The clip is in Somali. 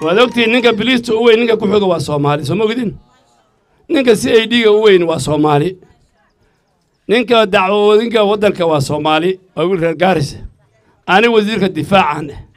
waad ogtihiin ninka biliista u weyn ninka ku xuga waa soomaali soo mogidin ninka si ay dhiga u weyn waa soomaali ninka dacwoodinka waddanka waa soomaali waa wiil reer gaarisa ani wasiirka difaacaan ah eh